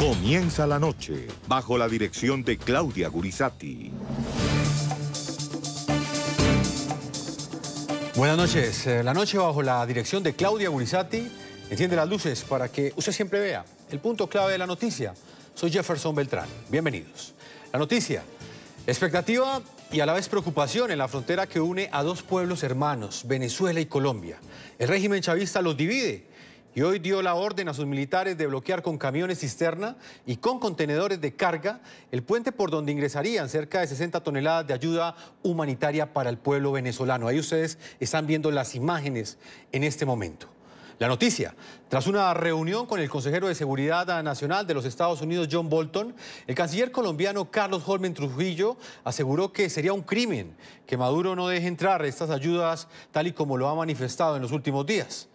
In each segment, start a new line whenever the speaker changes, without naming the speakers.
Comienza
la noche,
bajo la dirección de Claudia Gurizati.
Buenas noches. Eh, la noche bajo la dirección de Claudia Gurizati. Enciende las luces para que usted siempre vea el punto clave de la noticia. Soy Jefferson Beltrán. Bienvenidos. La noticia. Expectativa y a la vez preocupación en la frontera que une a dos pueblos hermanos, Venezuela y Colombia. El régimen chavista los divide y hoy dio la orden a sus militares de bloquear con camiones cisterna y con contenedores de carga el puente por donde ingresarían cerca de 60 toneladas de ayuda humanitaria para el pueblo venezolano. Ahí ustedes están viendo las imágenes en este momento. La noticia, tras una reunión con el consejero de Seguridad Nacional de los Estados Unidos, John Bolton, el canciller colombiano Carlos Holmen Trujillo aseguró que sería un crimen que Maduro no deje entrar estas ayudas tal y como lo ha manifestado en los últimos días.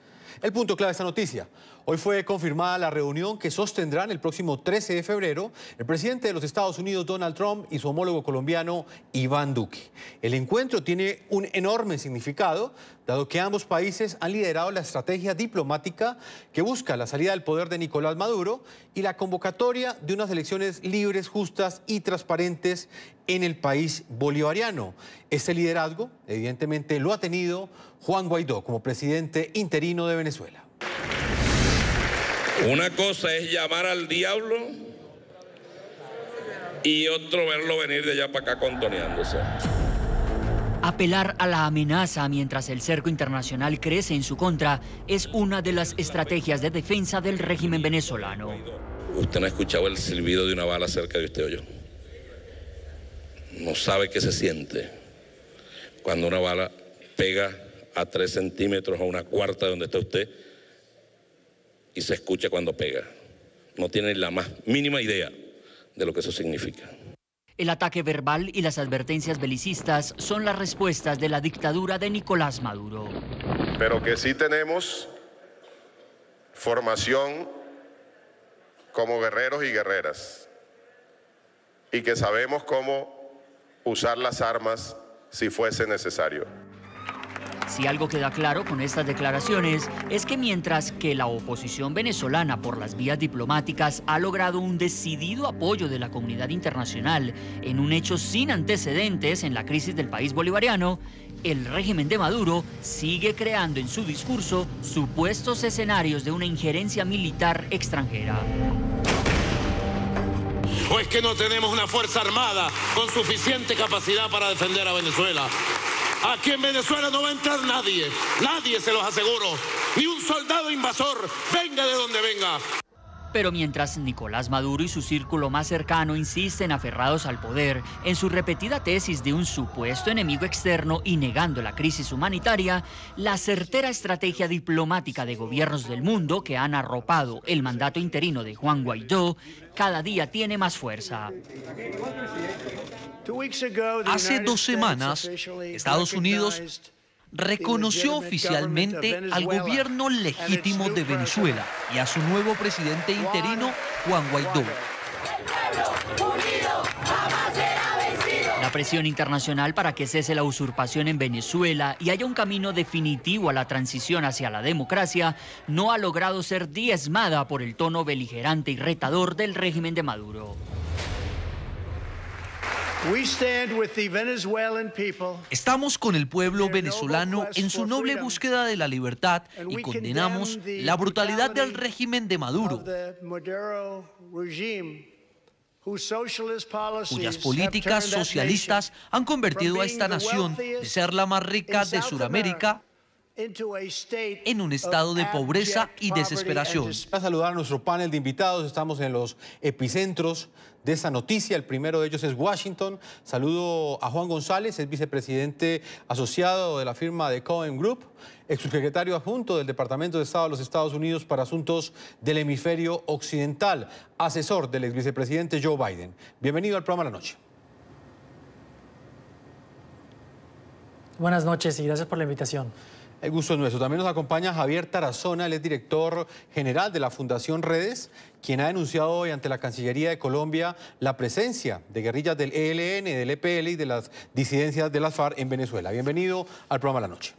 El punto clave de esta noticia. Hoy fue confirmada la reunión que sostendrán el próximo 13 de febrero el presidente de los Estados Unidos, Donald Trump, y su homólogo colombiano, Iván Duque. El encuentro tiene un enorme significado, dado que ambos países han liderado la estrategia diplomática que busca la salida del poder de Nicolás Maduro y la convocatoria de unas elecciones libres, justas y transparentes en el país bolivariano. Este liderazgo, evidentemente, lo ha tenido Juan Guaidó como presidente interino de Venezuela.
Una cosa es llamar al diablo y otro verlo venir de allá para acá contoneándose.
Apelar a la amenaza mientras el cerco internacional crece en su contra es una de las estrategias de defensa del régimen venezolano.
Usted no ha escuchado el silbido de una bala cerca de usted o No sabe qué se siente cuando una bala pega a tres centímetros a una cuarta de donde está usted y se escucha cuando pega. No tienen la más mínima idea de lo que eso significa.
El ataque verbal y las advertencias belicistas son las respuestas de la dictadura de Nicolás Maduro.
Pero que sí tenemos formación como guerreros y guerreras y que sabemos cómo usar las armas si fuese necesario.
Si algo queda claro con estas declaraciones es que mientras que la oposición venezolana por las vías diplomáticas ha logrado un decidido apoyo de la comunidad internacional en un hecho sin antecedentes en la crisis del país bolivariano, el régimen de Maduro sigue creando en su discurso supuestos escenarios de una injerencia militar extranjera.
¿O es que no tenemos una Fuerza Armada con suficiente capacidad para defender a Venezuela? Aquí en Venezuela no va a entrar nadie, nadie se los aseguro, ni un soldado invasor, venga de donde venga.
Pero mientras Nicolás Maduro y su círculo más cercano insisten aferrados al poder en su repetida tesis de un supuesto enemigo externo y negando la crisis humanitaria, la certera estrategia diplomática de gobiernos del mundo que han arropado el mandato interino de Juan Guaidó cada día tiene más fuerza.
Hace dos semanas, Estados Unidos
reconoció oficialmente al gobierno
legítimo de Venezuela y a su nuevo presidente interino,
Juan Guaidó. La presión internacional para que cese la usurpación en Venezuela y haya un camino definitivo a la transición hacia la democracia no ha logrado ser diezmada por el tono beligerante y retador del régimen de Maduro.
Estamos con el pueblo venezolano en su noble búsqueda de la libertad y condenamos la brutalidad del régimen de Maduro,
cuyas políticas socialistas han convertido a esta nación de ser la más rica de Sudamérica en un estado de pobreza y
desesperación. Para saludar a nuestro panel de invitados, estamos en los epicentros de esa noticia. El primero de ellos es Washington. Saludo a Juan González, es vicepresidente asociado de la firma de Cohen Group, exsecretario adjunto del Departamento de Estado de los Estados Unidos para Asuntos del Hemisferio Occidental, asesor del exvicepresidente Joe Biden. Bienvenido al programa La Noche.
Buenas noches y gracias por la invitación. El gusto es nuestro. También nos
acompaña Javier Tarazona, él es director general de la Fundación Redes, quien ha denunciado hoy ante la Cancillería de Colombia la presencia de guerrillas del ELN, del EPL y de las disidencias de las FARC en Venezuela. Bienvenido al programa La Noche.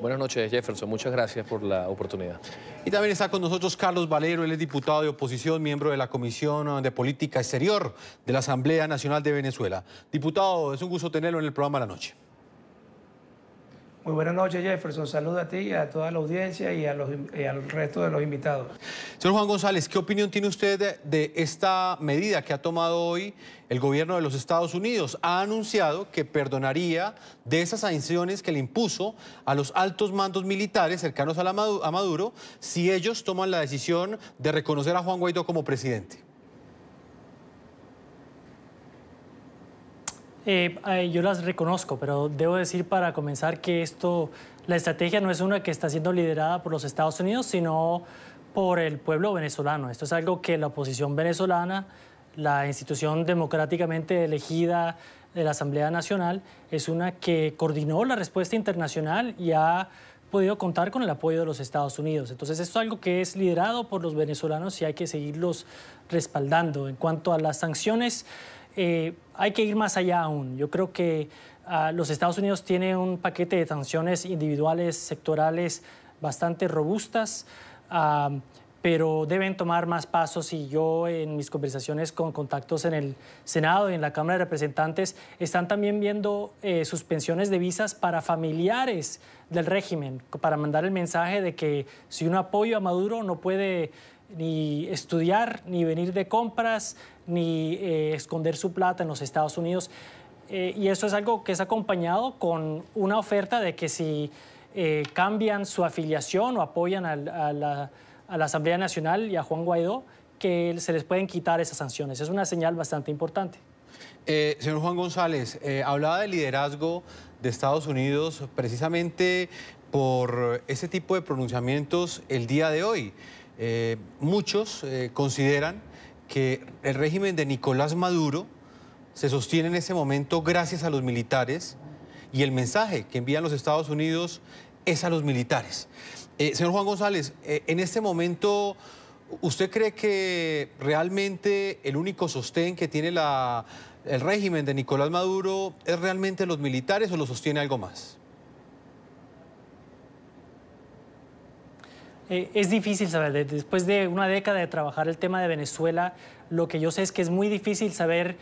Buenas noches, Jefferson. Muchas gracias por la oportunidad.
Y también está con nosotros Carlos Valero, él es diputado de oposición, miembro de la Comisión de Política Exterior de la Asamblea Nacional de Venezuela. Diputado, es un gusto tenerlo en el programa La Noche.
Muy buenas noches, Jefferson. Saludos a ti, y a toda la audiencia y, a los, al resto de los invitados.
Señor Juan González, ¿qué opinión tiene usted de, esta medida que ha tomado hoy el gobierno de los Estados Unidos? Ha anunciado que perdonaría de esas sanciones que le impuso a los altos mandos militares cercanos a Maduro si ellos toman la decisión de reconocer a Juan Guaidó como presidente.
Eh, yo las reconozco, pero debo decir para comenzar que esto, la estrategia no es una que está siendo liderada por los Estados Unidos, sino por el pueblo venezolano. Esto es algo que la oposición venezolana, la institución democráticamente elegida de la Asamblea Nacional, es una que coordinó la respuesta internacional y ha podido contar con el apoyo de los Estados Unidos. Entonces, esto es algo que es liderado por los venezolanos y hay que seguirlos respaldando. En cuanto a las sanciones, eh, hay que ir más allá aún. Yo creo que ah, los Estados Unidos tienen un paquete de sanciones individuales, sectorales, bastante robustas. pero deben tomar más pasos y yo en mis conversaciones con contactos en el Senado y en la Cámara de Representantes están también viendo eh, suspensiones de visas para familiares del régimen, para mandar el mensaje de que si uno apoya a Maduro no puede ni estudiar, ni venir de compras, ni eh, esconder su plata en los Estados Unidos. Eh, y eso es algo que es acompañado con una oferta de que si eh, cambian su afiliación o apoyan la, a, la, Asamblea Nacional y a Juan Guaidó, que se les pueden quitar esas sanciones. Es una señal bastante importante.
señor Juan González, hablaba del liderazgo de Estados Unidos precisamente por ese tipo de pronunciamientos el día de hoy. Eh, muchos eh, consideran que el régimen de Nicolás Maduro se sostiene en ese momento gracias a los militares y el mensaje que envían los Estados Unidos es a los militares. Eh, señor Juan González, en este momento... ¿Usted cree que realmente el único sostén que tiene el régimen de Nicolás Maduro es realmente los militares o lo sostiene algo más?
Eh, es difícil saber, después de una década de trabajar el tema de Venezuela, lo que yo sé es que es muy difícil saber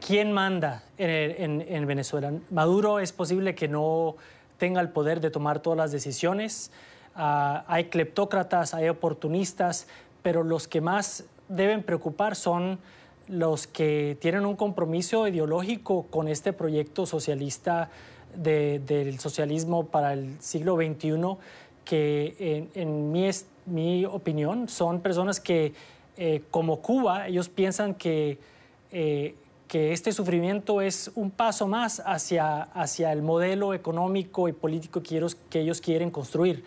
quién manda en, Venezuela. Maduro es posible que no tenga el poder de tomar todas las decisiones. Ah, hay cleptócratas, hay oportunistas, pero los que más deben preocupar son los que tienen un compromiso ideológico con este proyecto socialista del socialismo para el siglo XXI que en, mi, mi, opinión son personas que, eh, como Cuba, ellos piensan que, eh, que este sufrimiento es un paso más hacia, hacia el modelo económico y político que ellos, quieren construir.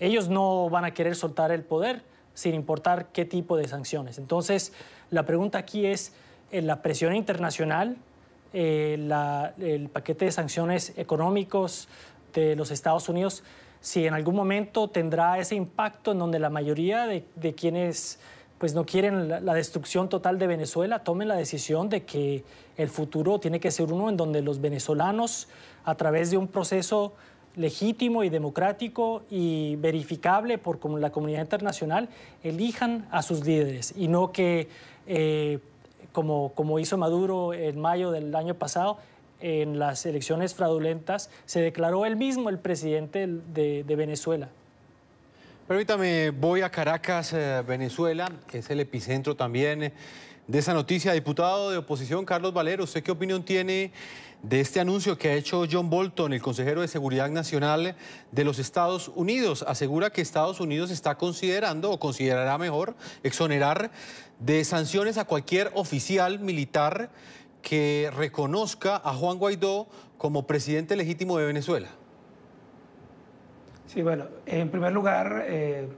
Ellos no van a querer soltar el poder sin importar qué tipo de sanciones. Entonces, la pregunta aquí es, eh, la presión internacional, el paquete de sanciones económicos de los Estados Unidos, si en algún momento tendrá ese impacto en donde la mayoría de, quienes pues no quieren la, destrucción total de Venezuela, tomen la decisión de que el futuro tiene que ser uno en donde los venezolanos, a través de un proceso legítimo y democrático y verificable por la comunidad internacional, elijan a sus líderes y no que, eh, como, como hizo Maduro en mayo del año pasado, en las elecciones fraudulentas, se declaró él mismo el presidente de, Venezuela.
Permítame, voy a Caracas, eh, Venezuela, que es el epicentro también eh, de esa noticia. Diputado de oposición, Carlos Valero, ¿usted qué opinión tiene de este anuncio que ha hecho John Bolton, el consejero de Seguridad Nacional de los Estados Unidos. Asegura que Estados Unidos está considerando o considerará mejor exonerar de sanciones a cualquier oficial militar que reconozca a Juan Guaidó como presidente legítimo de Venezuela?
Sí, bueno, en primer lugar, eh,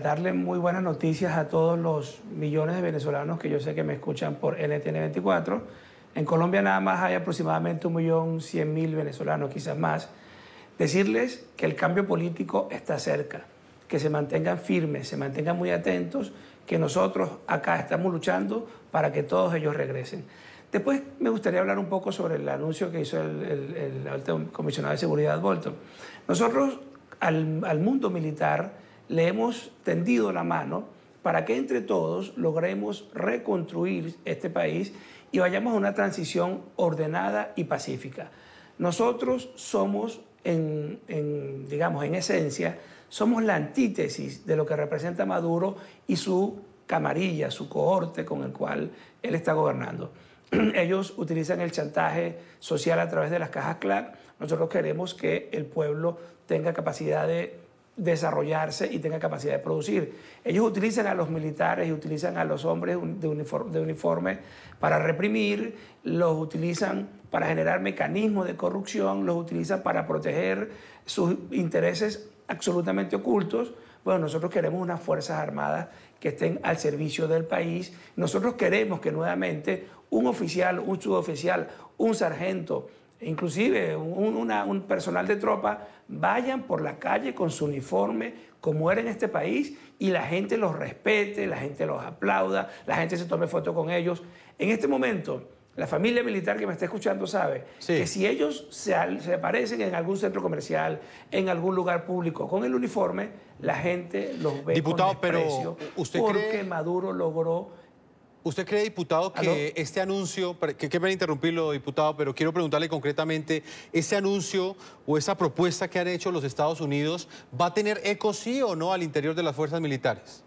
darle muy buenas noticias a todos los millones de venezolanos que yo sé que me escuchan por NTN24. En Colombia nada más hay aproximadamente un millón mil venezolanos, quizás más. Decirles que el cambio político está cerca, que se mantengan firmes, se mantengan muy atentos que nosotros acá estamos luchando para que todos ellos regresen. Después me gustaría hablar un poco sobre el anuncio que hizo el, alto comisionado de seguridad Bolton. Nosotros al, mundo militar le hemos tendido la mano para que entre todos logremos reconstruir este país y vayamos a una transición ordenada y pacífica. Nosotros somos, en, digamos, en esencia, somos la antítesis de lo que representa Maduro y su camarilla, su cohorte con el cual él está gobernando. Ellos utilizan el chantaje social a través de las cajas CLAC. Nosotros queremos que el pueblo tenga capacidad de desarrollarse y tenga capacidad de producir. Ellos utilizan a los militares y utilizan a los hombres de uniforme, de uniforme, para reprimir, los utilizan para generar mecanismos de corrupción, los utilizan para proteger sus intereses absolutamente ocultos. Bueno, nosotros queremos unas Fuerzas Armadas que estén al servicio del país. Nosotros queremos que nuevamente un oficial, un suboficial, un sargento, inclusive un, personal de tropa, vayan por la calle con su uniforme como era en este país y la gente los respete, la gente los aplauda, la gente se tome foto con ellos. En este momento la familia militar que me está escuchando sabe que si ellos se, aparecen en algún centro comercial, en algún lugar público con el uniforme, la gente los ve Diputado, con pero usted porque cree... Maduro logró
¿Usted cree, diputado, que este anuncio, que qué a interrumpirlo, diputado, pero quiero preguntarle concretamente, ¿ese anuncio o esa propuesta que han hecho los Estados Unidos va a tener eco sí o no al interior de las fuerzas militares?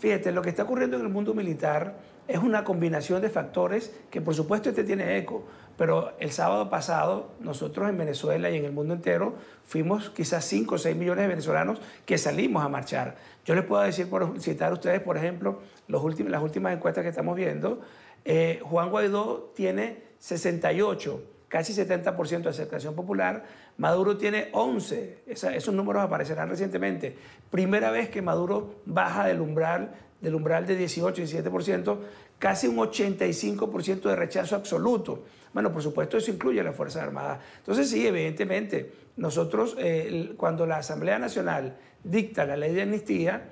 Fíjate, lo que está ocurriendo en el mundo militar es una combinación de factores que por supuesto este tiene eco, pero el sábado pasado nosotros en Venezuela y en el mundo entero fuimos quizás 5 o 6 millones de venezolanos que salimos a marchar. Yo les puedo decir, por citar a ustedes, por ejemplo, los las últimas encuestas que estamos viendo, eh, Juan Guaidó tiene 68 casi 70% de aceptación popular. Maduro tiene 11, esos números aparecerán recientemente. Primera vez que Maduro baja del umbral del umbral de 18, 17%, casi un 85% de rechazo absoluto. Bueno, por supuesto, eso incluye a las Fuerzas Armadas. Entonces, sí, evidentemente, nosotros, eh, cuando la Asamblea Nacional dicta la ley de amnistía,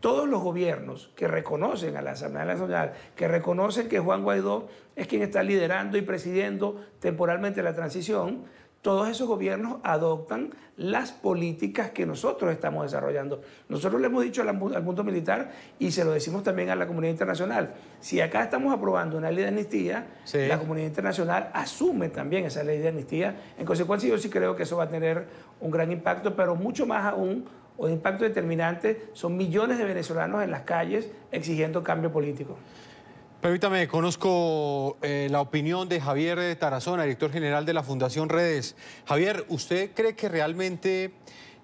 todos los gobiernos que reconocen a la Asamblea Nacional, que reconocen que Juan Guaidó es quien está liderando y presidiendo temporalmente la transición, todos esos gobiernos adoptan las políticas que nosotros estamos desarrollando. Nosotros le hemos dicho al mundo militar y se lo decimos también a la comunidad internacional. Si acá estamos aprobando una ley de amnistía, la comunidad internacional asume también esa ley de amnistía. En consecuencia, yo sí creo que eso va a tener un gran impacto, pero mucho más aún, un impacto determinante, son millones de venezolanos en las calles exigiendo cambio político.
Permítame, conozco eh, la opinión de Javier Tarazona, director general de la Fundación Redes. Javier, ¿usted cree que realmente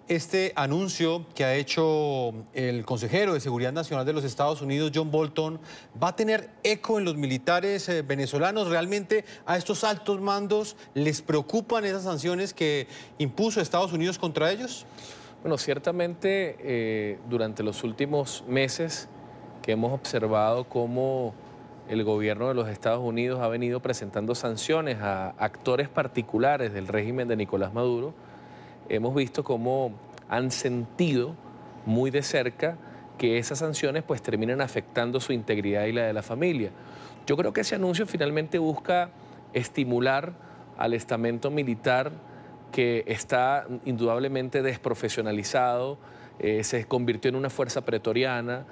este anuncio que ha hecho el consejero de Seguridad Nacional de los Estados Unidos, John Bolton, va a tener eco en los militares eh, venezolanos? ¿Realmente a estos altos mandos les preocupan esas sanciones que impuso Estados Unidos contra ellos?
Bueno, ciertamente eh, durante los últimos meses que hemos observado cómo el gobierno de los Estados Unidos ha venido presentando sanciones a actores particulares del régimen de Nicolás Maduro, hemos visto cómo han sentido muy de cerca que esas sanciones pues terminan afectando su integridad y la de la familia. Yo creo que ese anuncio finalmente busca estimular al estamento militar que está indudablemente desprofesionalizado, eh, se convirtió en una fuerza pretoriana,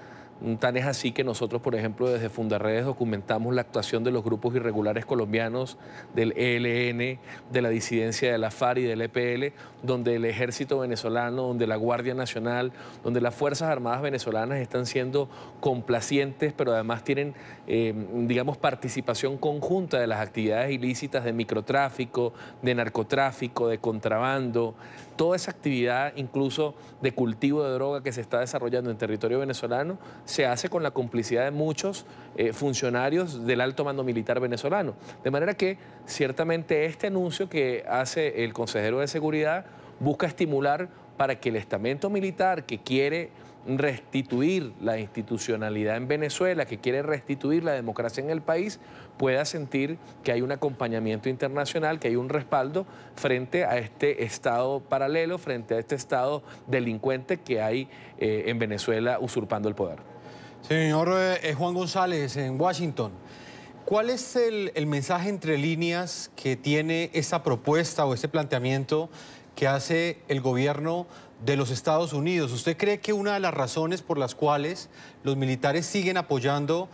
Tan es así que nosotros, por ejemplo, desde Fundarredes documentamos la actuación de los grupos irregulares colombianos, del ELN, de la disidencia de la FAR y del EPL, donde el ejército venezolano, donde la Guardia Nacional, donde las Fuerzas Armadas venezolanas están siendo complacientes, pero además tienen, eh, digamos, participación conjunta de las actividades ilícitas de microtráfico, de narcotráfico, de contrabando, toda esa actividad, incluso de cultivo de droga que se está desarrollando en territorio venezolano, se hace con la complicidad de muchos eh, funcionarios del alto mando militar venezolano. De manera que ciertamente este anuncio que hace el consejero de Seguridad busca estimular para que el estamento militar que quiere restituir la institucionalidad en Venezuela, que quiere restituir la democracia en el país, pueda sentir que hay un acompañamiento internacional, que hay un respaldo frente a este Estado paralelo, frente a este Estado delincuente que hay eh, en Venezuela usurpando el poder. Señor
eh, eh, Juan González, en Washington, ¿cuál es el, el mensaje entre líneas que tiene esa propuesta o ese planteamiento que hace el gobierno de los Estados Unidos. ¿Usted cree que una de las razones por las cuales los militares siguen apoyando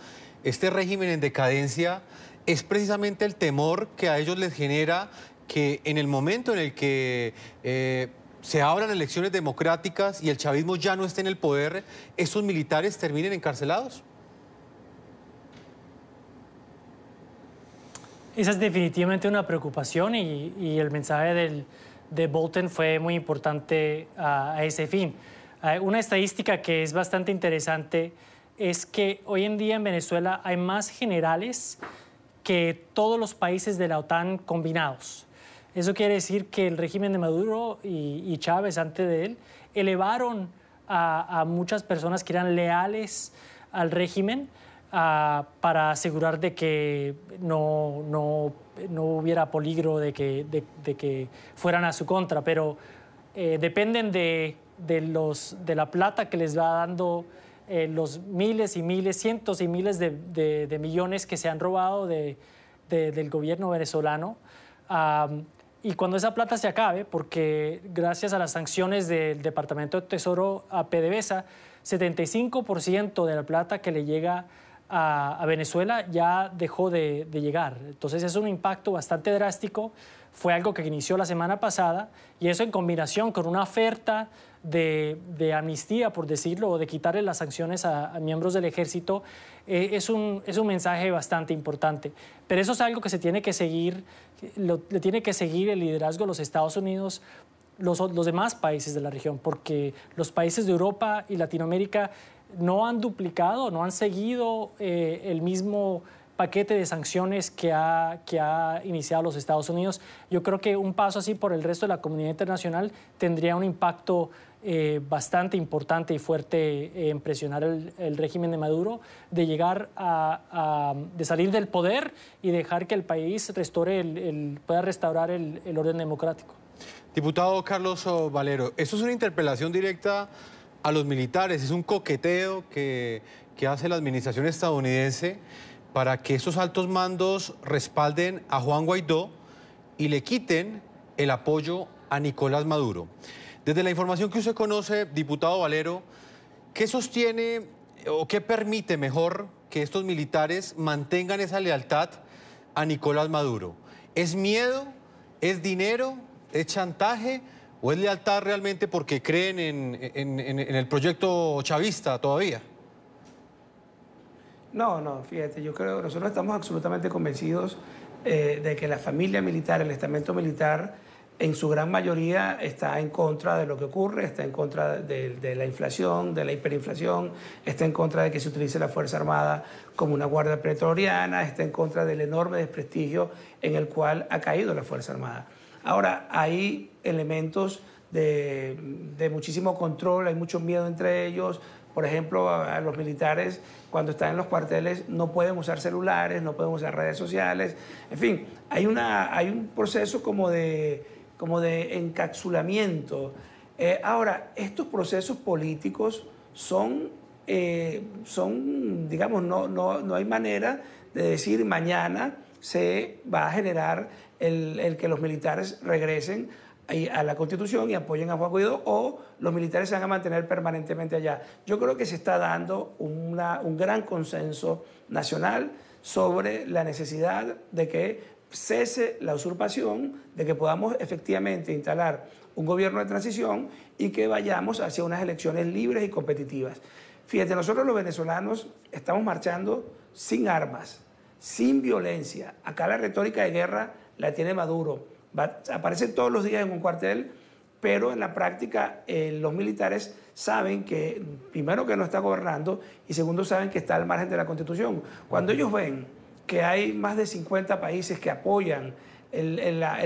este régimen en decadencia es precisamente el temor que a ellos les genera que en el momento en el que eh, se abran elecciones democráticas y el chavismo ya no esté en el poder, esos militares terminen encarcelados?
Esa es definitivamente una preocupación y, el mensaje de Bolton fue muy importante a, ese fin. Eh, una estadística que es bastante interesante es que hoy en día en Venezuela hay más generales que todos los países de la OTAN combinados. Eso quiere decir que el régimen de Maduro y, Chávez antes de él elevaron a, muchas personas que eran leales al régimen para asegurar de que no, hubiera peligro de que, fueran a su contra. Pero eh, dependen de, los, de la plata que les va dando eh, los miles y miles, cientos y miles de, millones que se han robado del gobierno venezolano. y cuando esa plata se acabe, porque gracias a las sanciones del Departamento de Tesoro a PDVSA, 75% de la plata que le llega a, Venezuela ya dejó de, de, llegar. Entonces es un impacto bastante drástico, fue algo que inició la semana pasada y eso en combinación con una oferta de, amnistía, por decirlo, o de quitarle las sanciones a, miembros del ejército, eh, es, un, es un mensaje bastante importante. Pero eso es algo que se tiene que seguir, le tiene que seguir el liderazgo de los Estados Unidos los, los, demás países de la región, porque los países de Europa y Latinoamérica no han duplicado, no han seguido eh, el mismo paquete de sanciones que ha, que ha iniciado los Estados Unidos. Yo creo que un paso así por el resto de la comunidad internacional tendría un impacto eh, bastante importante y fuerte eh, en presionar el, régimen de Maduro, de llegar a, de salir del poder y dejar que el país pueda restaurar el, orden democrático.
Diputado Carlos Valero, esto es una interpelación directa a los militares? ¿Es un coqueteo que, que hace la administración estadounidense para que esos altos mandos respalden a Juan Guaidó y le quiten el apoyo a Nicolás Maduro? Desde la información que usted conoce, diputado Valero, ¿qué sostiene eh, o qué permite mejor que estos militares mantengan esa lealtad a Nicolás Maduro? ¿Es miedo? ¿Es dinero? ¿Es chantaje? ¿O es lealtad realmente porque creen en, el proyecto chavista todavía?
No, no, fíjate, yo creo, nosotros estamos absolutamente convencidos eh, de que la familia militar, el estamento militar, en su gran mayoría está en contra de lo que ocurre, está en contra de, la inflación, de la hiperinflación, está en contra de que se utilice la Fuerza Armada como una guardia pretoriana, está en contra del enorme desprestigio en el cual ha caído la Fuerza Armada. Ahora, hay elementos de, muchísimo control, hay mucho miedo entre ellos, por ejemplo, a, los militares cuando están en los cuarteles no pueden usar celulares, no pueden usar redes sociales, en fin, hay, una, hay un proceso como de como de encapsulamiento. Eh, ahora, estos procesos políticos son, eh, son digamos, no, no, hay manera de decir mañana se va a generar el, que los militares regresen a la Constitución y apoyen a Juan Guaidó o los militares se van a mantener permanentemente allá. Yo creo que se está dando un gran consenso nacional sobre la necesidad de que cese la usurpación, de que podamos efectivamente instalar un gobierno de transición y que vayamos hacia unas elecciones libres y competitivas. Fíjate, nosotros los venezolanos estamos marchando sin armas, sin violencia. Acá la retórica de guerra la tiene Maduro. aparece todos los días en un cuartel, pero en la práctica eh, los militares saben que, primero, que no está gobernando y segundo, saben que está al margen de la Constitución. Cuando ellos ven que hay más de 50 países que apoyan el,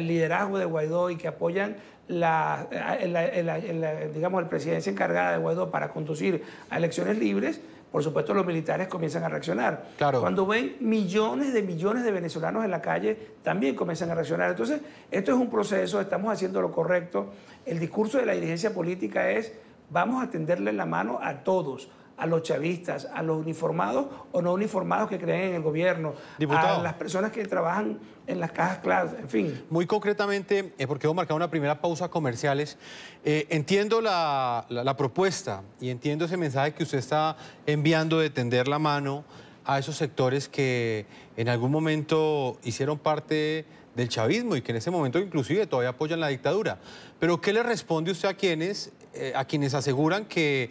liderazgo de Guaidó y que apoyan eh, eh, eh, la, presidencia encargada de Guaidó para conducir a elecciones libres, por supuesto los militares comienzan a reaccionar. Cuando ven millones de millones de venezolanos en la calle, también comienzan a reaccionar. Entonces, esto es un proceso, estamos haciendo lo correcto. El discurso de la dirigencia política es, vamos a tenderle la mano a todos a los chavistas, a los uniformados o no uniformados que creen en el gobierno, a las personas que trabajan en las cajas claras, en fin.
Muy concretamente, eh, porque hemos marcado una primera pausa comerciales, eh, entiendo la, propuesta y entiendo ese mensaje que usted está enviando de tender la mano a esos sectores que en algún momento hicieron parte del chavismo y que en ese momento inclusive todavía apoyan la dictadura. Pero ¿qué le responde usted a quienes, eh, a quienes aseguran que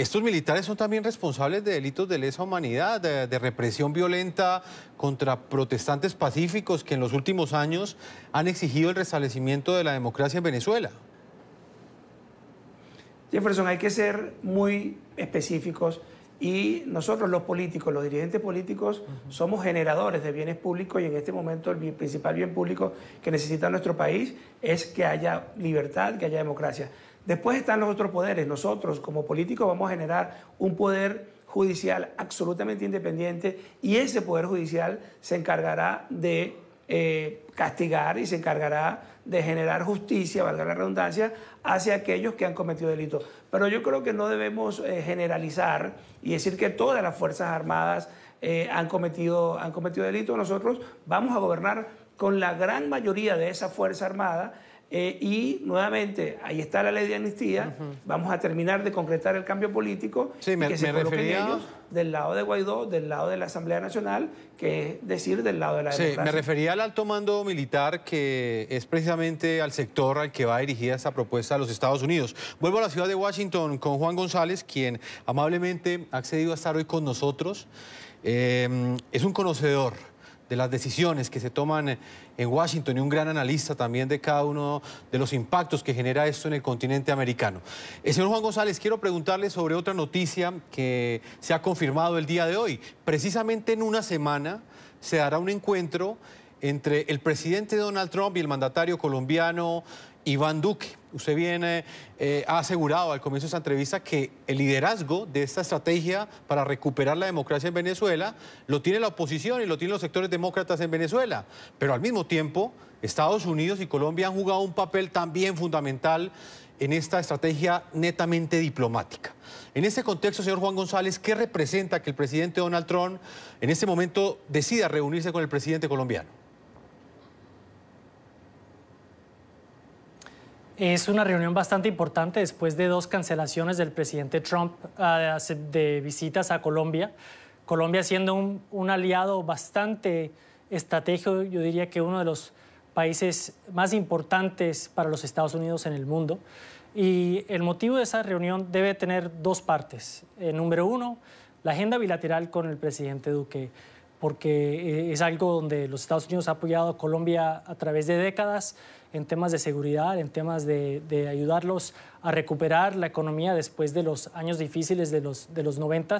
estos militares son también responsables de delitos de lesa humanidad, de, represión violenta contra protestantes pacíficos que en los últimos
años han
exigido el restablecimiento de la democracia en Venezuela.
Jefferson, hay que ser muy específicos y nosotros los políticos, los dirigentes políticos, somos generadores de bienes públicos y en este momento el principal bien público que necesita nuestro país es que haya libertad, que haya democracia. Después están los otros poderes. Nosotros como políticos vamos a generar un poder judicial absolutamente independiente y ese poder judicial se encargará de eh, castigar y se encargará de generar justicia, valga la redundancia, hacia aquellos que han cometido delitos. Pero yo creo que no debemos eh, generalizar y decir que todas las Fuerzas Armadas eh, han, cometido, han cometido delitos. Nosotros vamos a gobernar con la gran mayoría de esa Fuerza Armada eh, y nuevamente, ahí está la ley de amnistía. Vamos a terminar de concretar el cambio político. que refería... del lado de Guaidó, del lado de la Asamblea Nacional, que es decir, del lado de la Sí, me refería al alto mando
militar, que es precisamente al sector al que va dirigida esta propuesta a los Estados Unidos. Vuelvo a la ciudad de Washington con Juan González, quien amablemente ha accedido a estar hoy con nosotros. Eh, es un conocedor de las decisiones que se toman en Washington y un gran analista también de cada uno de los impactos que genera esto en el continente americano. el eh, señor Juan González, quiero preguntarle sobre otra noticia que se ha confirmado el día de hoy. Precisamente en una semana se dará un encuentro entre el presidente Donald Trump y el mandatario colombiano Iván Duque. Usted viene, eh, ha asegurado al comienzo de esta entrevista que el liderazgo de esta estrategia para recuperar la democracia en Venezuela lo tiene la oposición y lo tienen los sectores demócratas en Venezuela. Pero al mismo tiempo, Estados Unidos y Colombia han jugado un papel también fundamental en esta estrategia netamente diplomática. En este contexto, señor Juan González, ¿qué representa que el presidente Donald Trump en este momento decida reunirse con el presidente colombiano?
Es una reunión bastante importante después de dos cancelaciones del presidente Trump ah, de visitas a Colombia. Colombia siendo un, aliado bastante estratégico, yo diría que uno de los países más importantes para los Estados Unidos en el mundo. Y el motivo de esa reunión debe tener dos partes. Eh, número uno, la agenda bilateral con el presidente Duque porque eh, es algo donde los Estados Unidos ha apoyado a Colombia a través de décadas en temas de seguridad, en temas de, ayudarlos a recuperar la economía después de los años difíciles de los, de los 90.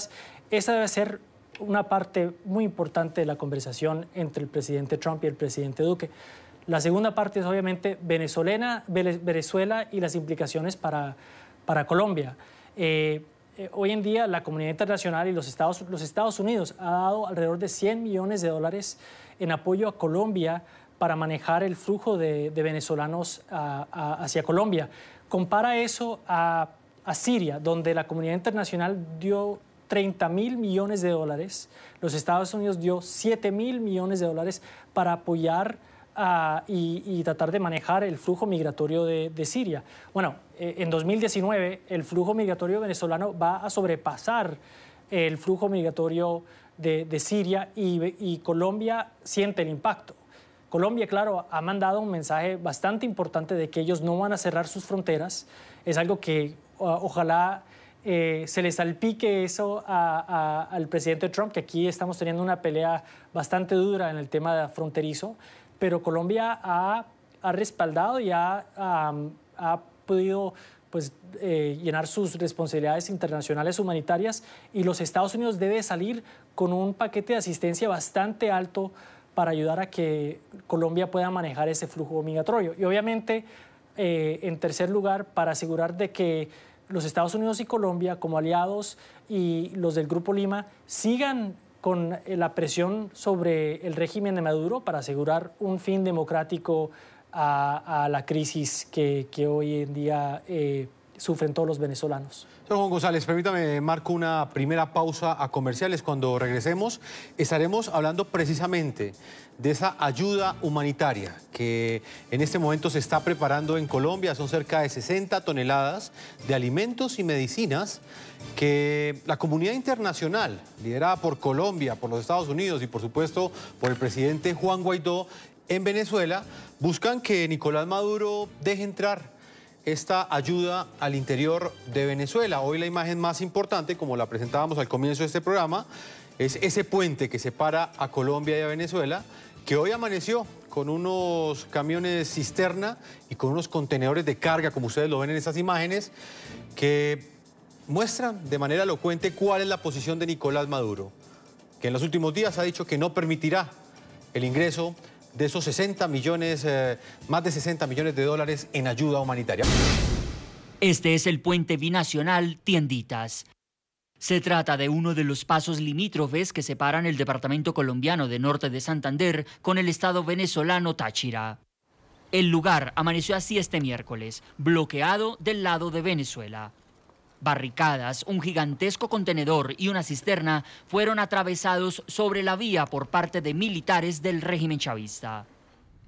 Esa debe ser una parte muy importante de la conversación entre el presidente Trump y el presidente Duque. La segunda parte es obviamente venezolana, Venezuela y las implicaciones para, para Colombia. Eh, eh, hoy en día la comunidad internacional y los Estados, Unidos ha dado alrededor de 100 millones de dólares en apoyo a Colombia para manejar el flujo de, venezolanos hacia Colombia. Compara eso a, a, Siria, donde la comunidad internacional dio 30 mil millones de dólares, los Estados Unidos dio 7 mil millones de dólares para apoyar Ah, y, tratar de manejar el flujo migratorio de, Siria. Bueno, eh, en 2019 el flujo migratorio venezolano va a sobrepasar el flujo migratorio de, Siria y, Colombia siente el impacto. Colombia, claro, ha mandado un mensaje bastante importante de que ellos no van a cerrar sus fronteras. Es algo que ojalá eh, se le salpique eso al presidente Trump, que aquí estamos teniendo una pelea bastante dura en el tema fronterizo pero Colombia ha, respaldado y ha, podido pues, eh, llenar sus responsabilidades internacionales humanitarias y los Estados Unidos debe salir con un paquete de asistencia bastante alto para ayudar a que Colombia pueda manejar ese flujo migratorio. Y obviamente, eh, en tercer lugar, para asegurar de que los Estados Unidos y Colombia como aliados y los del Grupo Lima sigan con eh, la presión sobre el régimen de Maduro para asegurar un fin democrático a, la crisis que, hoy en día eh, sufren todos los venezolanos.
Señor Juan González, permítame, marco una primera pausa a comerciales. Cuando regresemos, estaremos hablando precisamente de esa ayuda humanitaria que en este momento se está preparando en Colombia. Son cerca de 60 toneladas de alimentos y medicinas que la comunidad internacional, liderada por Colombia, por los Estados Unidos y por supuesto por el presidente Juan Guaidó en Venezuela, buscan que Nicolás Maduro deje entrar esta ayuda al interior de Venezuela. Hoy la imagen más importante, como la presentábamos al comienzo de este programa, es ese puente que separa a Colombia y a Venezuela, que hoy amaneció con unos camiones cisterna y con unos contenedores de carga, como ustedes lo ven en estas imágenes, que muestran de manera elocuente cuál es la posición de Nicolás Maduro, que en los últimos días ha dicho que no permitirá el ingreso de esos 60 millones, eh, más de 60 millones de dólares en ayuda humanitaria.
Este es el puente binacional Tienditas. Se trata de uno de los pasos limítrofes que separan el departamento colombiano de Norte de Santander con el estado venezolano Táchira. El lugar amaneció así este miércoles, bloqueado del lado de Venezuela. Barricadas, un gigantesco contenedor y una cisterna fueron atravesados sobre la vía por parte de militares del régimen chavista.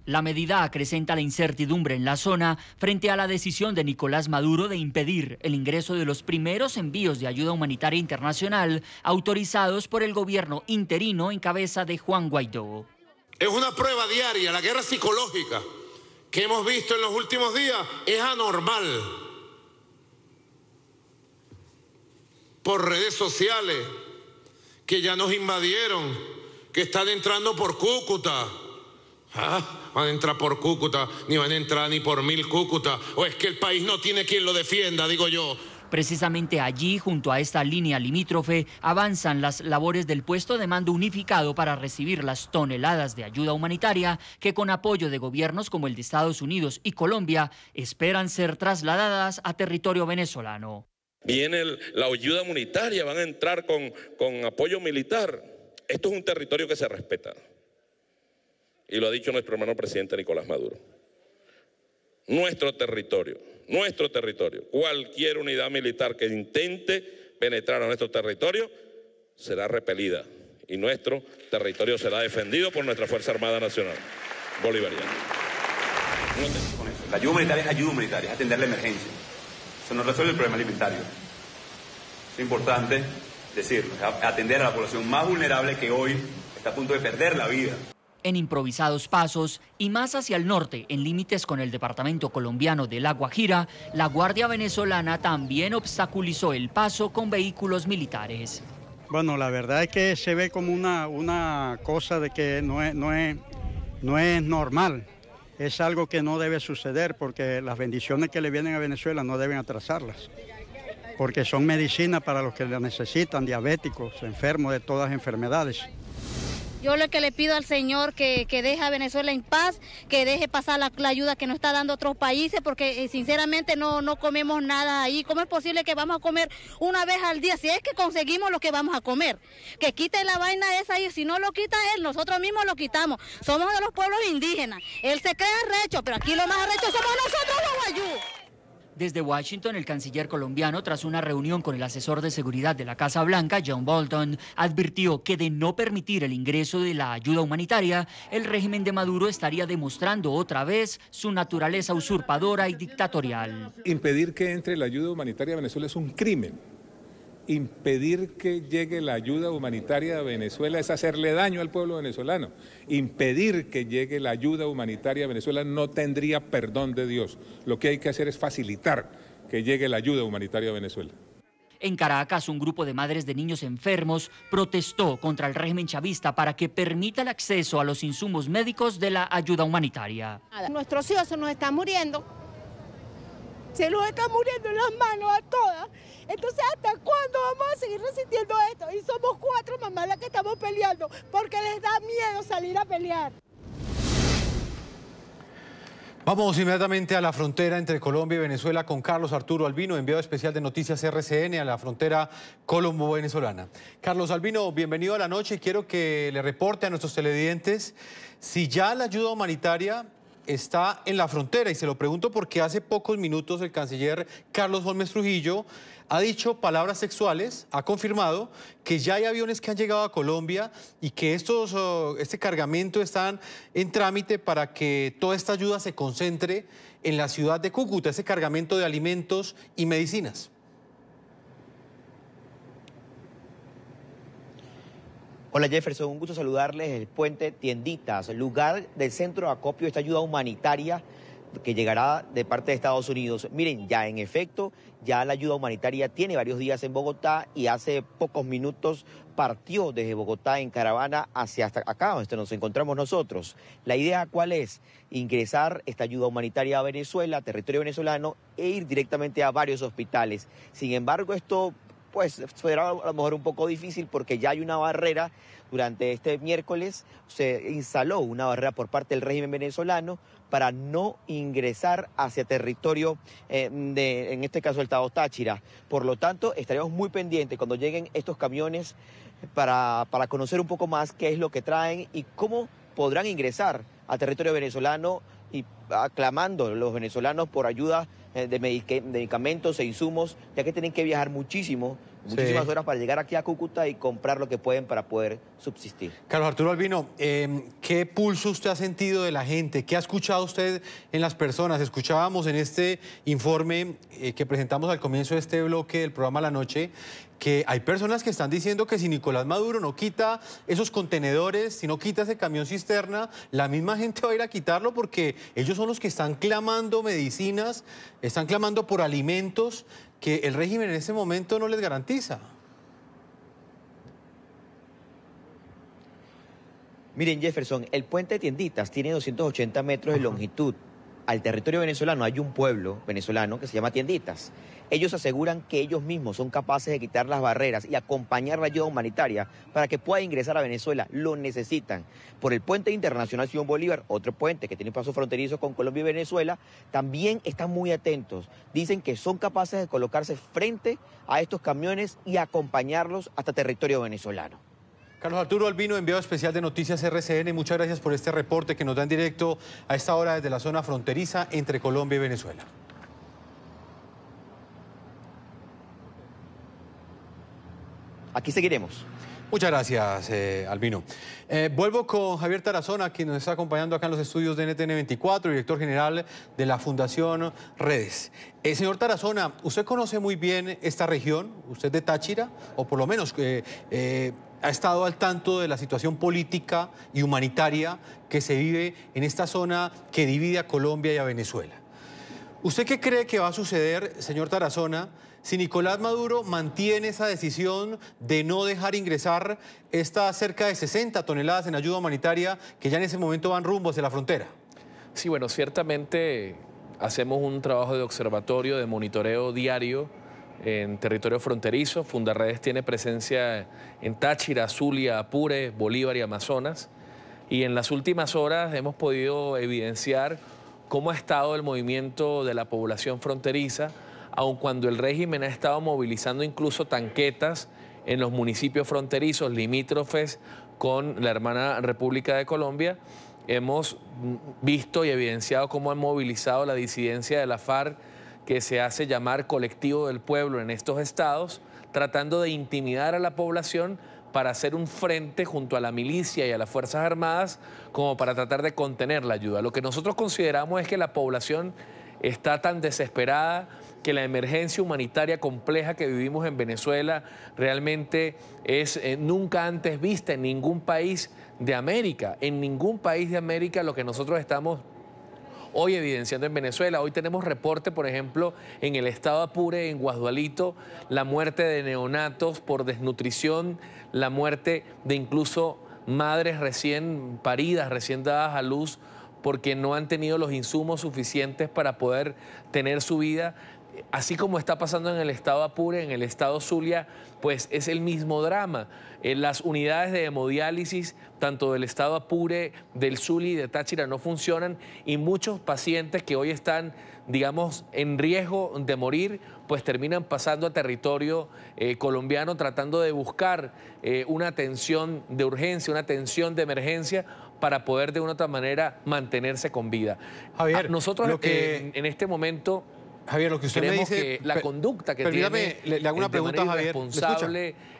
La medida acrecenta la incertidumbre en la zona frente a la decisión de Nicolás Maduro de impedir el ingreso de los primeros envíos de ayuda humanitaria internacional autorizados por el gobierno interino en cabeza de Juan Guaidó.
Es una prueba diaria, la guerra psicológica que hemos visto en los últimos días es anormal por redes sociales, que ya nos invadieron, que están entrando por Cúcuta. Ah, van a entrar por Cúcuta, ni van a entrar ni por mil Cúcuta. O es que el país no tiene quien lo defienda, digo
yo. Precisamente allí, junto a esta línea limítrofe, avanzan las labores del puesto de mando unificado para recibir las toneladas de ayuda humanitaria que con apoyo de gobiernos como el de Estados Unidos y Colombia esperan ser trasladadas a territorio venezolano.
Viene la ayuda humanitaria, van a entrar con, con apoyo militar. Esto es un territorio que se respeta. Y lo ha dicho nuestro hermano presidente Nicolás Maduro. Nuestro territorio, nuestro territorio, cualquier unidad militar que intente penetrar a nuestro territorio será repelida y nuestro territorio será defendido por nuestra Fuerza Armada Nacional Bolivariana. La ayuda militar es ayuda militar es atender la emergencia se nos resuelve el problema alimentario. Es importante decirlo, atender a la población más vulnerable que hoy está a punto de perder la vida.
En improvisados pasos y más hacia el norte, en límites con el departamento colombiano de La Guajira, la Guardia Venezolana también obstaculizó el paso con vehículos militares.
Bueno, la verdad es que se ve como una, una cosa de que no no no es normal es algo que no debe suceder porque las bendiciones que le vienen a Venezuela no deben atrasarlas, porque son medicina para los que la necesitan, diabéticos, enfermos de todas enfermedades.
Yo lo que le pido al Señor que, que deje a Venezuela en paz, que deje pasar la, ayuda que nos está dando otros países, porque eh, sinceramente no, comemos nada ahí. ¿Cómo es posible que vamos a comer una vez al día si es que conseguimos lo que vamos a comer? Que quite la vaina esa ahí, si no lo quita él, nosotros mismos lo quitamos. Somos de los pueblos indígenas. Él se cree arrecho, pero aquí lo más arrecho somos nosotros los guayú.
Desde Washington, el canciller colombiano, tras una reunión con el asesor de seguridad de la Casa Blanca, John Bolton, advirtió que de no permitir el ingreso de la ayuda humanitaria, el régimen de Maduro estaría demostrando otra vez su naturaleza usurpadora y dictatorial.
Impedir que entre la ayuda humanitaria a Venezuela es un crimen impedir que llegue la ayuda humanitaria a Venezuela es hacerle daño al pueblo venezolano. Impedir que llegue la ayuda humanitaria a Venezuela no tendría perdón de Dios. Lo que hay que hacer es facilitar que llegue la ayuda humanitaria a Venezuela.
En Caracas, un grupo de madres de niños enfermos protestó contra el régimen chavista para que permita el acceso a los insumos médicos de la ayuda humanitaria.
Nuestros hijos nos están muriendo se nos está muriendo en las manos a todas. Entonces, ¿hasta cuándo vamos a seguir resistiendo esto? Y somos cuatro mamás las que estamos peleando, porque les da miedo salir a pelear.
Vamos inmediatamente a la frontera entre Colombia y Venezuela con Carlos Arturo Albino, enviado especial de Noticias RCN a la frontera colombo-venezolana. Carlos Albino, bienvenido a la noche. Quiero que le reporte a nuestros televidentes si ya la ayuda humanitaria está en la frontera y se lo pregunto porque hace pocos minutos el canciller Carlos Holmes Trujillo ha dicho palabras sexuales, ha confirmado que ya hay aviones que han llegado a Colombia y que estos, oh, este cargamento están en trámite para que toda esta ayuda se concentre en la ciudad de Cúcuta, ese cargamento de alimentos y medicinas.
Hola Jefferson, un gusto saludarles. El puente Tienditas, lugar del centro de acopio de esta ayuda humanitaria que llegará de parte de Estados Unidos. Miren, ya en efecto, ya la ayuda humanitaria tiene varios días en Bogotá y hace pocos minutos partió desde Bogotá en caravana hacia hasta acá, donde nos encontramos nosotros. La idea cuál es? Ingresar esta ayuda humanitaria a Venezuela, territorio venezolano, e ir directamente a varios hospitales. Sin embargo, esto pues será a lo mejor un poco difícil porque ya hay una barrera. Durante este miércoles se instaló una barrera por parte del régimen venezolano para no ingresar hacia territorio, eh, de, en este caso el Estado Táchira. Por lo tanto, estaremos muy pendientes cuando lleguen estos camiones para, para conocer un poco más qué es lo que traen y cómo podrán ingresar a territorio venezolano y aclamando los venezolanos por ayuda eh, de, medicamentos e insumos, ya que tienen que viajar muchísimo, muchísimas horas para llegar aquí a Cúcuta y comprar lo que pueden para poder subsistir.
Carlos Arturo Albino, em, ¿qué pulso usted ha sentido de la gente? ¿Qué ha escuchado usted en las personas? Escuchábamos en este informe eh, que presentamos al comienzo de este bloque del programa La Noche que hay personas que están diciendo que si Nicolás Maduro no quita esos contenedores, si no quita ese camión cisterna, la misma gente va a ir a quitarlo porque ellos son los que están clamando medicinas, están clamando por alimentos que
el régimen en ese momento no les garantiza. Miren, Jefferson, el puente de tienditas tiene 280 metros de longitud al territorio venezolano hay un pueblo venezolano que se llama Tienditas. Ellos aseguran que ellos mismos son capaces de quitar las barreras y acompañar la ayuda humanitaria para que pueda ingresar a Venezuela. Lo necesitan. Por el puente internacional Simón Bolívar, otro puente que tiene pasos fronterizos con Colombia y Venezuela, también están muy atentos. Dicen que son capaces de colocarse frente a estos camiones y acompañarlos hasta territorio venezolano.
Carlos Arturo Albino, enviado especial de Noticias RCN. Muchas gracias por este reporte que nos dan directo a esta hora desde la zona fronteriza entre Colombia y Venezuela. Aquí seguiremos. Muchas gracias, eh, Albino. Eh, vuelvo con Javier Tarazona, quien nos está acompañando acá en los estudios de NTN24, director general de la Fundación Redes. Eh, señor Tarazona, usted conoce muy bien esta región, usted de Táchira, o por lo menos ha estado al tanto de la situación política y humanitaria que se vive en esta zona que divide a Colombia y a Venezuela. ¿Usted qué cree que va a suceder, señor Tarazona, si Nicolás Maduro mantiene esa decisión de no dejar ingresar estas cerca de 60 toneladas en ayuda humanitaria que ya en ese momento van rumbo hacia la frontera?
Sí, bueno, ciertamente hacemos un trabajo de observatorio, de monitoreo diario en territorio fronterizo. Fundarredes tiene presencia en Táchira, Zulia, Apure, Bolívar y Amazonas. Y en las últimas horas hemos podido evidenciar cómo ha estado el movimiento de la población fronteriza, aun cuando el régimen ha estado movilizando incluso tanquetas en los municipios fronterizos limítrofes con la hermana República de Colombia. Hemos visto y evidenciado cómo ha movilizado la disidencia de la FARC que se hace llamar colectivo del pueblo en estos estados, tratando de intimidar a la población para hacer un frente junto a la milicia y a las Fuerzas Armadas como para tratar de contener la ayuda. Lo que nosotros consideramos es que la población está tan desesperada que la emergencia humanitaria compleja que vivimos en Venezuela realmente es eh, nunca antes vista en ningún país de América. En ningún país de América lo que nosotros estamos hoy evidenciando en Venezuela. Hoy tenemos reporte, por ejemplo, en el estado Apure, en Guadualito, la muerte de neonatos por desnutrición, la muerte de incluso madres recién paridas, recién dadas a luz porque no han tenido los insumos suficientes para poder tener su vida así como está pasando en el estado Apure, en el estado Zulia, pues es el mismo drama. Eh, las unidades de hemodiálisis, tanto del estado Apure, del Zulia y de Táchira, no funcionan y muchos pacientes que hoy están, digamos, en riesgo de morir, pues terminan pasando a territorio eh, colombiano tratando de buscar eh, una atención de urgencia, una atención de emergencia para poder de una otra manera mantenerse con vida. Javier, nosotros lo que... en este momento Javier, lo que usted me dice, que la conducta que tiene le, pregunta,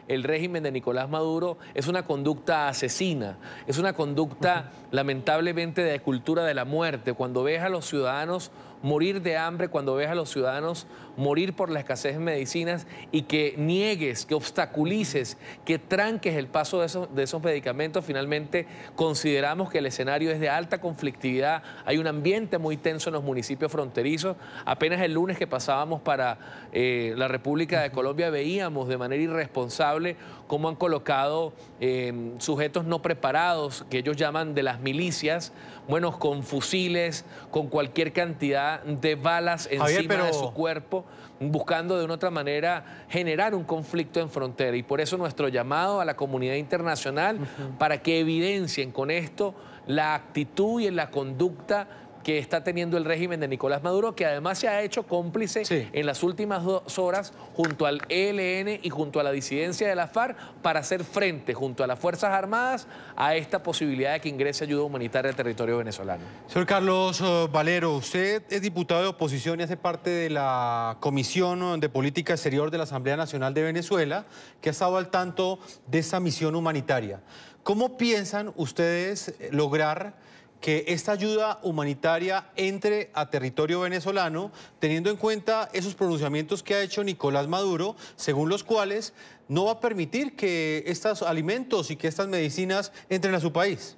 el régimen de Nicolás Maduro es una conducta asesina, es una conducta lamentablemente de cultura de la muerte. Cuando ves a los ciudadanos morir de hambre cuando ves a los ciudadanos morir por la escasez de medicinas y que niegues, que obstaculices, que tranques el paso de esos, medicamentos. Finalmente, consideramos que el escenario es de alta conflictividad, hay un ambiente muy tenso en los municipios fronterizos. Apenas el lunes que pasábamos para eh, la República de Colombia veíamos de manera irresponsable cómo han colocado eh, sujetos no preparados, que ellos llaman de las milicias, bueno, con fusiles, con cualquier cantidad de balas encima de su cuerpo, buscando de una otra manera generar un conflicto en frontera. Y por eso nuestro llamado a la comunidad internacional para que evidencien con esto la actitud y la conducta que está teniendo el régimen de Nicolás Maduro, que además se ha hecho cómplice en las últimas dos horas junto al ELN y junto a la disidencia de la FARC para hacer frente junto a las Fuerzas Armadas a esta posibilidad de que ingrese ayuda humanitaria al territorio venezolano.
Señor Carlos eh, Valero, usted es diputado de oposición y hace parte de la Comisión de Política Exterior de la Asamblea Nacional de Venezuela, que ha estado al tanto de esa misión humanitaria. ¿Cómo piensan ustedes lograr que esta ayuda humanitaria entre a territorio venezolano, teniendo en cuenta esos pronunciamientos que ha hecho Nicolás Maduro, según los cuales no va a permitir que estos alimentos y que estas
medicinas entren a su país.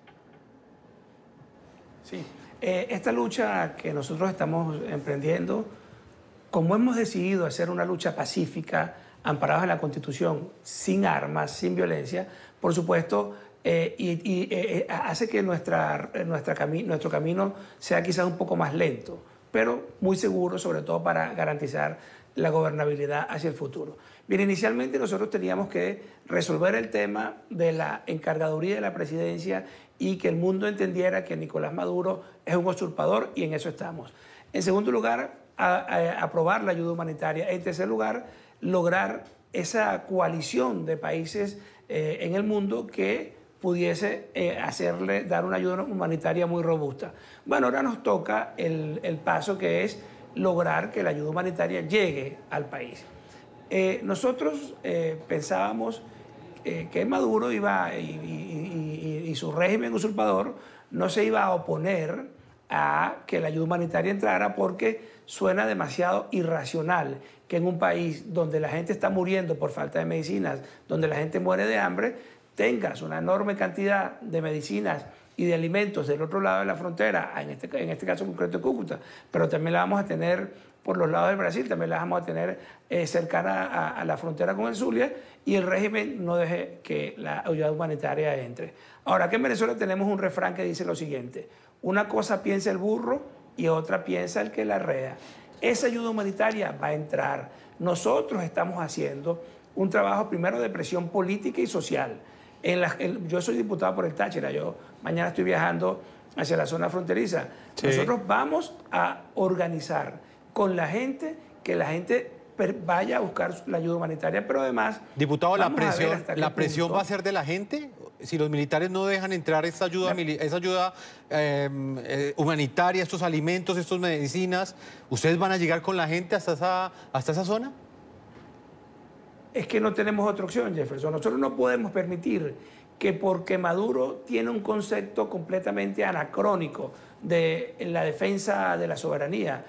Sí, eh, esta lucha que nosotros estamos emprendiendo, como hemos decidido hacer una lucha pacífica, amparada en la Constitución, sin armas, sin violencia, por supuesto, eh, y, eh, eh, hace que nuestra, nuestra nuestro camino sea quizás un poco más lento, pero muy seguro, sobre todo para garantizar la gobernabilidad hacia el futuro. Bien, inicialmente nosotros teníamos que resolver el tema de la encargaduría de la presidencia y que el mundo entendiera que Nicolás Maduro es un usurpador y en eso estamos. En segundo lugar, aprobar la ayuda humanitaria. En tercer lugar, lograr esa coalición de países en el mundo que pudiese eh, hacerle, dar una ayuda humanitaria muy robusta. Bueno, ahora nos toca el, paso que es lograr que la ayuda humanitaria llegue al país. Eh, nosotros eh, pensábamos que Maduro iba y, y su régimen usurpador no se iba a oponer a que la ayuda humanitaria entrara porque suena demasiado irracional que en un país donde la gente está muriendo por falta de medicinas, donde la gente muere de hambre, tengas una enorme cantidad de medicinas y de alimentos del otro lado de la frontera, en este, este caso concreto de Cúcuta, pero también la vamos a tener por los lados de Brasil, también la vamos a tener eh, cercana a, la frontera con el Zulia y el régimen no deje que la ayuda humanitaria entre. Ahora, aquí en Venezuela tenemos un refrán que dice lo siguiente, una cosa piensa el burro y otra piensa el que la rea. Esa ayuda humanitaria va a entrar. Nosotros estamos haciendo un trabajo primero de presión política y social yo soy diputado por el Táchira, yo mañana estoy viajando hacia la zona fronteriza. Nosotros vamos a organizar con la gente que la gente vaya a buscar la ayuda humanitaria, pero además... Diputado, la presión, la presión va a ser de la gente si
los militares no dejan entrar esa ayuda, em, eh, humanitaria, estos alimentos, estas medicinas, ¿ustedes van a llegar con la gente hasta esa zona?
es que no tenemos otra opción, Jefferson. Nosotros no podemos permitir que porque Maduro tiene un concepto completamente anacrónico de la defensa de la soberanía,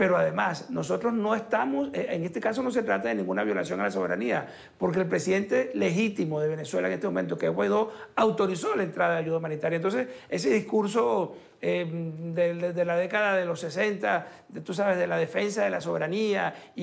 pero además nosotros no estamos, eh, en este caso no se trata de ninguna violación a la soberanía, porque el presidente legítimo de Venezuela en este momento, que es Guaidó, autorizó la entrada de ayuda humanitaria. Entonces, ese discurso eh, de, la década de los 60, tú sabes, de la defensa de la soberanía y,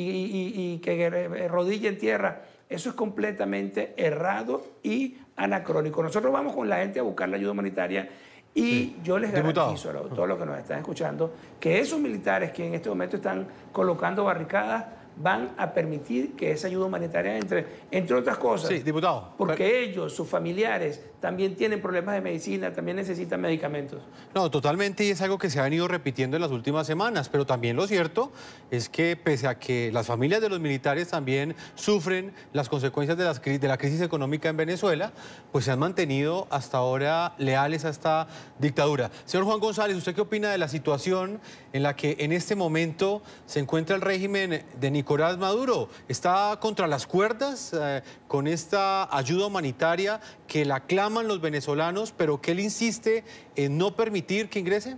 y que eh, rodilla en tierra, eso es completamente errado y anacrónico. Nosotros vamos con la gente a buscar la ayuda humanitaria y yo les garantizo a todos los que nos están escuchando que esos militares que en este momento están colocando barricadas van a permitir que esa ayuda humanitaria entre, entre otras cosas. Sí, diputado. Porque ellos, sus familiares, también tienen problemas de medicina, también necesitan medicamentos.
No, totalmente, y es algo que se ha venido repitiendo en las últimas semanas, pero también lo cierto es que pese a que las familias de los militares también sufren las consecuencias de, de la crisis económica en Venezuela, pues se han mantenido hasta ahora leales a esta dictadura. Señor Juan González, ¿usted qué opina de la situación en la que en este momento se encuentra el régimen de Nicolás? Coraz Maduro está contra las cuerdas eh, con esta ayuda humanitaria que la claman los venezolanos, pero que él insiste en no permitir que ingrese?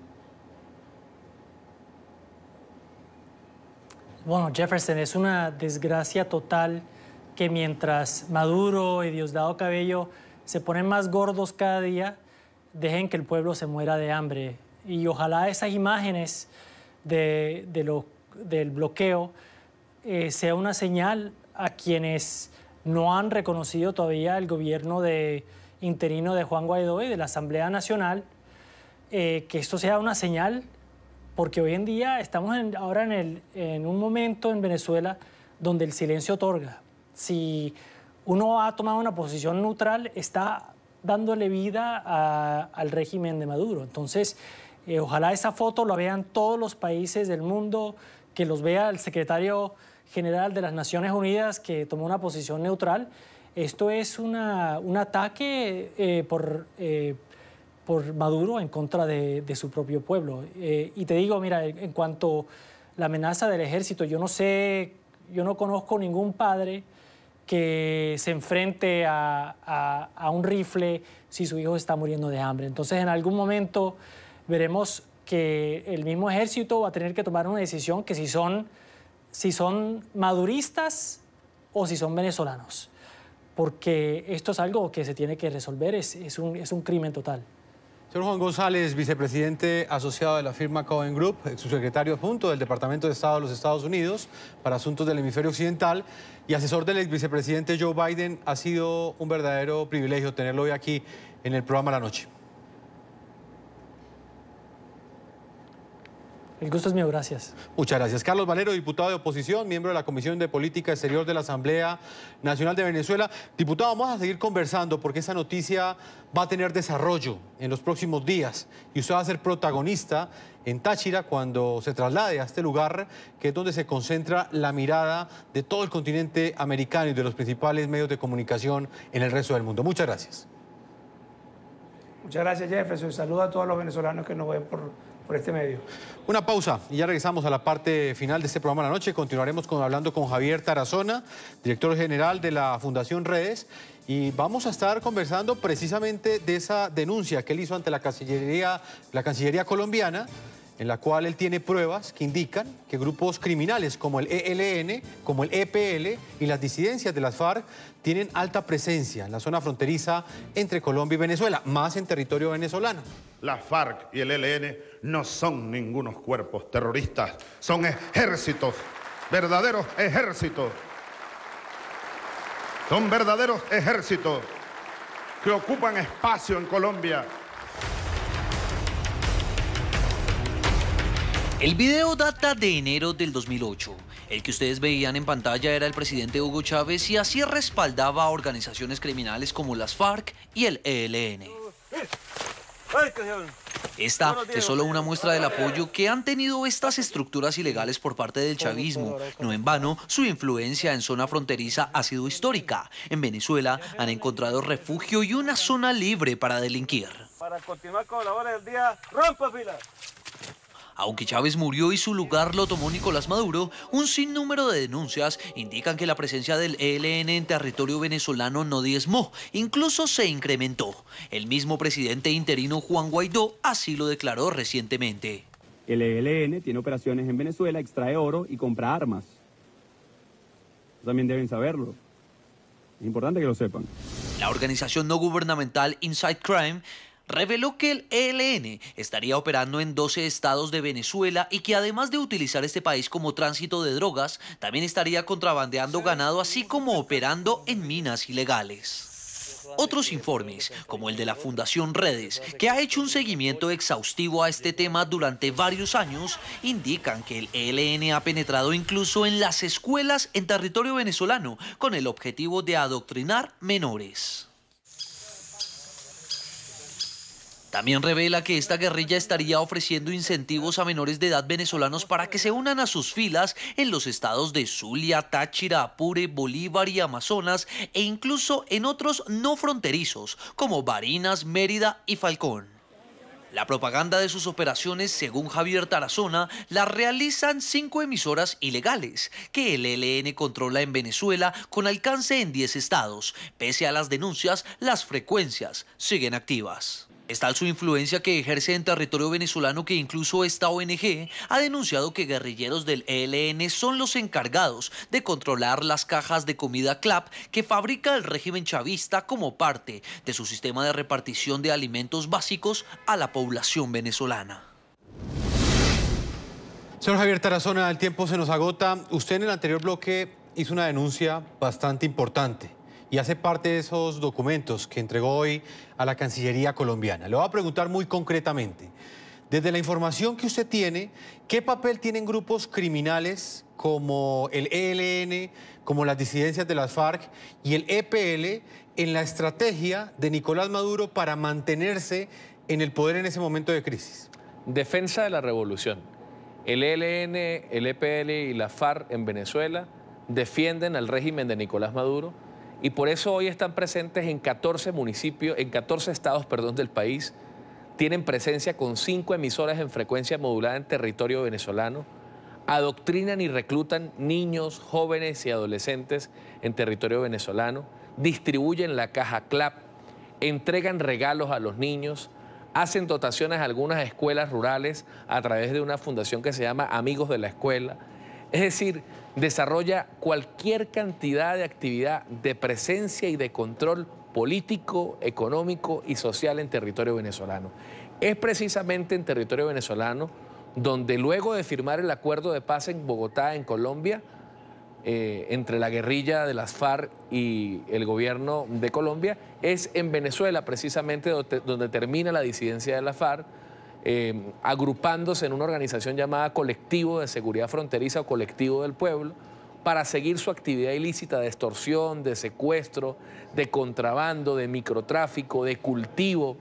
Bueno, Jefferson, es una desgracia total que mientras Maduro y Diosdado Cabello se ponen más gordos cada día, dejen que el pueblo se muera de hambre. Y ojalá esas imágenes de, del bloqueo eh, sea una señal a quienes no han reconocido todavía el gobierno de interino de Juan Guaidó y de la Asamblea Nacional, eh, que esto sea una señal, porque hoy en día estamos ahora en, el, en un momento en Venezuela donde el silencio otorga. Si uno ha tomado una posición neutral, está dándole vida al régimen de Maduro. Entonces, eh, ojalá esa foto la vean todos los países del mundo, que los vea el secretario General de las Naciones Unidas que tomó una posición neutral. Esto es un ataque eh, por, eh, por Maduro en contra de, su propio pueblo. Eh, y te digo, mira, en cuanto a la amenaza del ejército, yo no sé, yo no conozco ningún padre que se enfrente a un rifle si su hijo está muriendo de hambre. Entonces, en algún momento veremos que el mismo ejército va a tener que tomar una decisión que si son si son maduristas o si son venezolanos, porque esto es algo que se tiene que resolver, es, un, crimen total.
Señor Juan González, vicepresidente asociado de la firma Cohen Group, subsecretario adjunto del Departamento de Estado de los Estados Unidos para asuntos del hemisferio occidental y asesor del ex vicepresidente Joe Biden, ha sido un verdadero privilegio tenerlo hoy aquí en el programa La Noche.
El gusto es mío, gracias.
Muchas gracias. Carlos Valero, diputado de oposición, miembro de la Comisión de Política Exterior de la Asamblea Nacional de Venezuela. Diputado, vamos a seguir conversando porque esa noticia va a tener desarrollo en los próximos días y usted va a ser protagonista en Táchira cuando se traslade a este lugar que es donde se concentra la mirada de todo el continente americano y de los principales medios de comunicación en el resto del mundo. Muchas gracias.
Muchas gracias, Jefferson. Saludo a todos los venezolanos que nos ven por por este medio.
Una pausa y ya regresamos a la parte final de este programa de la noche. Continuaremos con, hablando con Javier Tarazona, director general de la Fundación Redes, y vamos a estar conversando precisamente de esa denuncia que él hizo ante la Cancillería, la Cancillería colombiana en la cual él tiene pruebas que indican que grupos criminales como el ELN, como el EPL y las disidencias de las FARC tienen alta presencia en la zona fronteriza entre Colombia y
Venezuela, más en territorio venezolano. Las FARC y el ELN no son ningunos cuerpos terroristas, son ejércitos, verdaderos ejércitos. Son verdaderos ejércitos que ocupan espacio en Colombia
El video data de enero del 2008. El que ustedes veían en pantalla era el presidente Hugo Chávez y así respaldaba a organizaciones criminales como las FARC y el ELN. Esta es solo una muestra del apoyo que han tenido estas estructuras ilegales por parte del chavismo. No en vano, su influencia en zona fronteriza ha sido histórica. En Venezuela han encontrado refugio y una zona libre para delinquir.
Para continuar con del día, rompa
aunque Chávez murió y su lugar lo tomó Nicolás Maduro, un sinnúmero de denuncias indican que la presencia del ELN en territorio venezolano no diezmó, incluso se incrementó. El mismo presidente interino Juan Guaidó así lo declaró recientemente.
El ELN tiene operaciones en Venezuela, extrae oro y compra armas. También deben saberlo. Es importante que lo sepan.
La organización no gubernamental Inside Crime reveló que el ELN estaría operando en 12 estados de Venezuela y que además de utilizar este país como tránsito de drogas, también estaría contrabandeando ganado así como operando en minas ilegales. Otros informes, como el de la Fundación Redes, que ha hecho un seguimiento exhaustivo a este tema durante varios años, indican que el ELN ha penetrado incluso en las escuelas en territorio venezolano con el objetivo de adoctrinar menores. También revela que esta guerrilla estaría ofreciendo incentivos a menores de edad venezolanos para que se unan a sus filas en los estados de Zulia, Táchira, Apure, Bolívar y Amazonas e incluso en otros no fronterizos como Barinas, Mérida y Falcón. La propaganda de sus operaciones, según Javier Tarazona, la realizan cinco emisoras ilegales que el ELN controla en Venezuela con alcance en 10 estados. Pese a las denuncias, las frecuencias siguen activas. Es su influencia que ejerce en territorio venezolano que incluso esta ONG ha denunciado que guerrilleros del ELN son los encargados de controlar las cajas de comida CLAP que fabrica el régimen chavista como parte de su sistema de repartición de alimentos básicos a la población venezolana.
Señor Javier Tarazona, el tiempo se nos agota. Usted en el anterior bloque hizo una denuncia bastante importante y hace parte de esos documentos que entregó hoy a la Cancillería colombiana. Le voy a preguntar muy concretamente, desde la información que usted tiene, ¿qué papel tienen grupos criminales como el ELN, como las disidencias de las FARC y el EPL en la estrategia de Nicolás Maduro
para mantenerse en el poder en ese momento de crisis? Defensa de la revolución. El ELN, el EPL y la FARC en Venezuela defienden al régimen de Nicolás Maduro y por eso hoy están presentes en 14 municipios, en 14 estados, perdón, del país. Tienen presencia con cinco emisoras en frecuencia modulada en territorio venezolano. Adoctrinan y reclutan niños, jóvenes y adolescentes en territorio venezolano. Distribuyen la caja CLAP. Entregan regalos a los niños hacen dotaciones a algunas escuelas rurales a través de una fundación que se llama Amigos de la Escuela, es decir, desarrolla cualquier cantidad de actividad de presencia y de control político, económico y social en territorio venezolano. Es precisamente en territorio venezolano donde luego de firmar el acuerdo de paz en Bogotá, en Colombia, eh, entre la guerrilla de las FARC y el gobierno de Colombia, es en Venezuela precisamente donde, donde termina la disidencia de las FARC Em, agrupándose en una organización llamada Colectivo de Seguridad Fronteriza o Colectivo del Pueblo para seguir su actividad ilícita de extorsión, de secuestro, de contrabando, de microtráfico, de cultivo,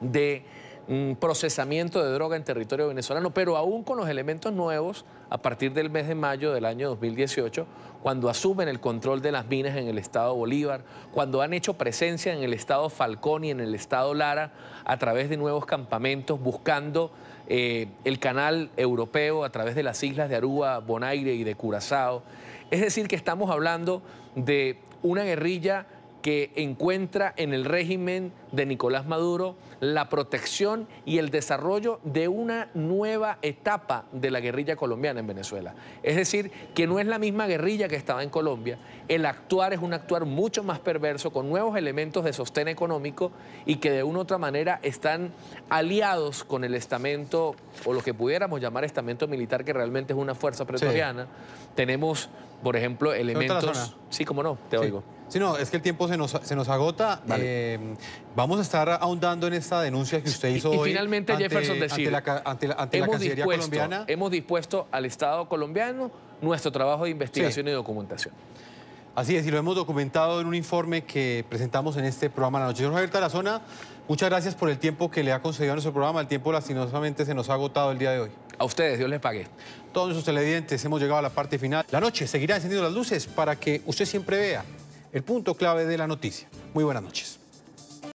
de un procesamiento de droga en territorio venezolano, pero aún con los elementos nuevos a partir del mes de mayo del año 2018, cuando asumen el control de las minas en el estado Bolívar, cuando han hecho presencia en el estado Falcón y en el estado Lara a través de nuevos campamentos, buscando eh, el canal europeo a través de las islas de Aruba, Bonaire y de Curazao. Es decir, que estamos hablando de una guerrilla que encuentra en el régimen de Nicolás Maduro la protección y el desarrollo de una nueva etapa de la guerrilla colombiana en Venezuela. Es decir, que no es la misma guerrilla que estaba en Colombia, el actuar es un actuar mucho más perverso, con nuevos elementos de sostén económico y que de una u otra manera están aliados con el estamento o lo que pudiéramos llamar estamento militar, que realmente es una fuerza pretoriana. Tenemos, por ejemplo, elementos... Sí, cómo no, te oigo.
Sí, no, es que el tiempo se nos, se nos agota. Eh, vamos a estar ahondando en esta denuncia que usted hizo hoy. Y finalmente, ante, Jefferson, ante la, ante la, Cancillería colombiana.
Hemos dispuesto al Estado colombiano nuestro trabajo de investigación y documentación.
Así es, y lo hemos documentado en un informe que presentamos en este programa La Noche. Señor Javier Tarazona, muchas gracias por el tiempo que le ha concedido a nuestro programa. El tiempo lastimosamente se nos ha agotado el día de hoy. A ustedes, Dios les pague. Todos nuestros televidentes hemos llegado a la parte final. La noche seguirá encendiendo las luces para que usted siempre vea el punto clave de la noticia. Muy buenas noches.